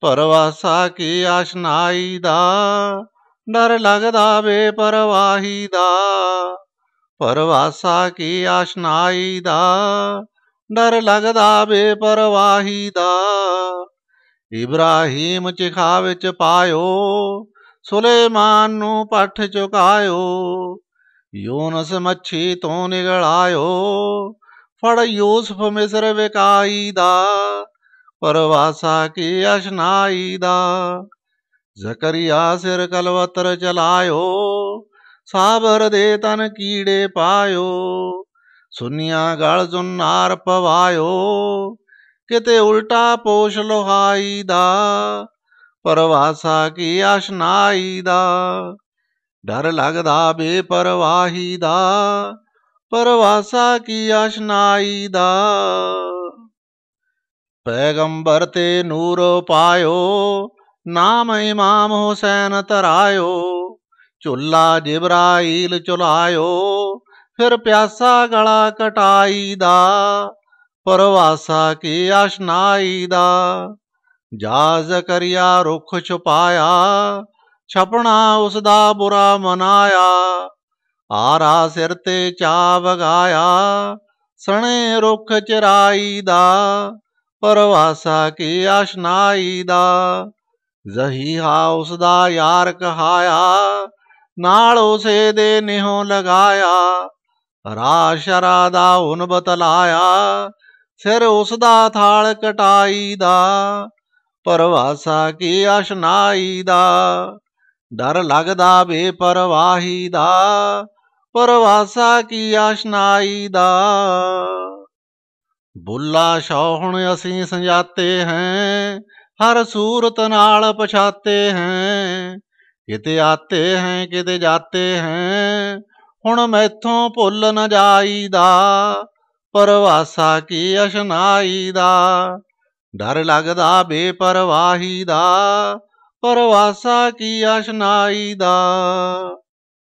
ਪਰਵਾਸਾ ਕੀ ਆਸ਼ਨਾਈ ਦਾ ਡਰ ਲੱਗਦਾ ਬੇਪਰਵਾਹੀ ਦਾ ਪਰਵਾਸਾ ਕੀ ਆਸ਼ਨਾਈ ਦਾ ਡਰ ਲੱਗਦਾ ਬੇਪਰਵਾਹੀ ਦਾ ਇਬਰਾਹੀਮ ਚਿਖਾ ਵਿੱਚ ਪਾਇਓ ਸੁਲੇਮਾਨ ਨੂੰ ਪੱਠ ਚੁਕਾਇਓ ਯੂਨਸ ਮੱਛੀ ਤੋਂ ਨਿਗਲ ਆਇਓ ਫੜ ਯੂਸਫ ਮਿਸਰ ਵਿਕਾਈ ਦਾ ਪਰਵਾਸਾ ਕੀ ਅਸ਼ਨਾਈ ਦਾ ਜ਼ਕਰੀਆ ਸਿਰ ਕਲਵਤਰ ਚਲਾਇਓ ਸਾਬਰ ਦੇ ਤਨ ਕੀੜੇ ਪਾਇਓ ਸੁਨਿਆ ਗਲ ਜੁਨਾਰ ਪਵਾਇਓ ਕਿਤੇ ਉਲਟਾ ਪੋਸ਼ ਲੋਹਾਈ ਦਾ ਪਰਵਾਸਾ ਕੀ ਅਸ਼ਨਾਈ ਦਾ ਡਰ ਲੱਗਦਾ ਬੇਪਰਵਾਹੀ ਦਾ ਪਰਵਾਸਾ ਕੀ ਅਸ਼ਨਾਈ ਦਾ ਪੈਗੰਬਰ ਤੇ ਨੂਰ ਪਾਇਓ ਨਾਮ ਇਮਾਮ ਹੁਸੈਨ ਤਰਾਇਓ ਚੁੱਲਾ ਜਿਬਰਾਇਲ ਚੁਲਾਇਓ ਫਿਰ ਪਿਆਸਾ ਗਲਾ ਕਟਾਈ ਦਾ ਪਰਵਾਸਾ ਕੀ ਆਸ਼ਨਾਈ ਦਾ ਜਾ ਜ਼ਕਰੀਆ ਰੁਖ ਛੁਪਾਇਆ ਛਪਣਾ ਉਸ ਦਾ ਬੁਰਾ ਮਨਾਇਆ ਆਰਾ ਸਿਰ ਤੇ ਚਾ ਵਗਾਇਆ ਸਣੇ ਰੁਖ ਚਰਾਈ ਦਾ ਪਰਵਾਸਾ ਕੀ ਆਸ਼ਨਾਈ ਦਾ ਜ਼ਹੀ ਹਾ ਉਸ ਦਾ ਯਾਰ ਕਹਾਇਆ ਨਾਲ ਉਸੇ ਦੇ ਨਿਹੋਂ ਲਗਾਇਆ ਰਾਸ਼ਰਾ ਦਾ ਹੁਨ ਬਤਲਾਇਆ ਸਿਰ ਉਸ ਦਾ ਥਾਲ ਕਟਾਈ ਦਾ ਪਰਵਾਸਾ ਕੀ ਆਸ਼ਨਾਈ ਦਾ ਡਰ ਲੱਗਦਾ ਬੇਪਰਵਾਹੀ ਦਾ ਪਰਵਾਸਾ ਕੀ ਆਸ਼ਨਾਈ ਦਾ ਬੁੱਲਾ ਸ਼ੌਹਣ ਅਸੀਂ ਸੰਜਾਤੇ ਹੈ ਹਰ ਸੂਰਤ ਨਾਲ ਪਛਾਤੇ ਹੈ ਕਿਤੇ ਆਤੇ ਹੈ ਕਿਤੇ ਜਾਤੇ ਹੈ ਹੁਣ ਮੈਥੋਂ ਭੁੱਲ ਨ ਜਾਈਦਾ ਪਰਵਾਸਾ ਕੀ ਅਸ਼ਨਾਈ ਦਾ ਡਰ ਲੱਗਦਾ ਬੇਪਰਵਾਹੀ ਦਾ ਪਰਵਾਸਾ ਕੀ ਅਸ਼ਨਾਈ ਦਾ